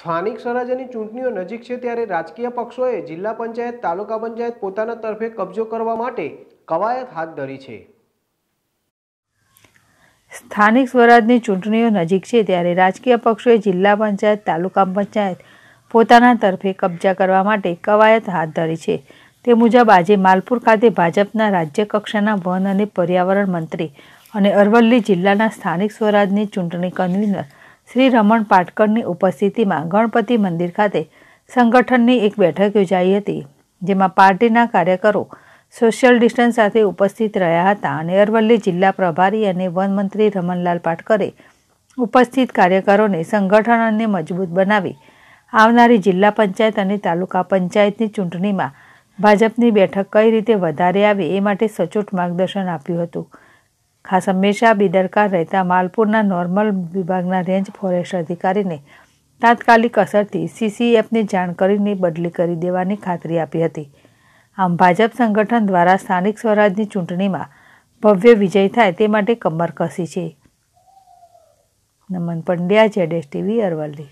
સ્થાનિક સ્વરાજ્યની ચૂંટણીઓ નજીક છે ત્યારે રાજકીય પક્ષોએ જિલ્લા પંચાયત તાલુકા પંચાયત પોતાના તરફે કબજો કરવા માટે કવાયત હાથ ધરી છે સ્થાનિક સ્વરાજની ચૂંટણીઓ નજીક છે ત્યારે રાજકીય પક્ષોએ જિલ્લા પંચાયત તાલુકા પંચાયત પોતાના તરફે કબજા કરવા માટે કવાયત હાથ ધરી છે તે મુજબ આજે માલપુર ખાતે ભાજપના રાજ્ય કક્ષાના વન અને પર્યાવરણ મંત્રી અને અરવલ્લી જિલ્લાના સ્થાનિક સ્વરાજની ચૂંટણી કન્વીનર શ્રી રમણ પાટકરની ઉપસ્થિતિમાં ગણપતિ મંદિર ખાતે સંગઠનની એક બેઠક યોજાઈ હતી જેમાં પાર્ટીના કાર્યકરો સોશિયલ ડિસ્ટન્સ સાથે ઉપસ્થિત રહ્યા હતા અને અરવલ્લી જિલ્લા પ્રભારી અને વનમંત્રી રમણલાલ પાટકરે ઉપસ્થિત કાર્યકરોને સંગઠનને મજબૂત બનાવી આવનારી જિલ્લા પંચાયત અને તાલુકા પંચાયતની ચૂંટણીમાં ભાજપની બેઠક કઈ રીતે વધારે આવે એ માટે સચોટ માર્ગદર્શન આપ્યું હતું ખાસ હંમેશા બેદરકાર રહેતા માલપુરના નોર્મલ વિભાગના રેન્જ ફોરેસ્ટ અધિકારીને તાત્કાલિક અસરથી સીસીએફની જાણ કરીને બદલી કરી દેવાની ખાતરી આપી હતી આમ ભાજપ સંગઠન દ્વારા સ્થાનિક સ્વરાજની ચૂંટણીમાં ભવ્ય વિજય થાય તે માટે કમર કસી છે નમન પંડ્યા જેડેશ ટીવી અરવલ્લી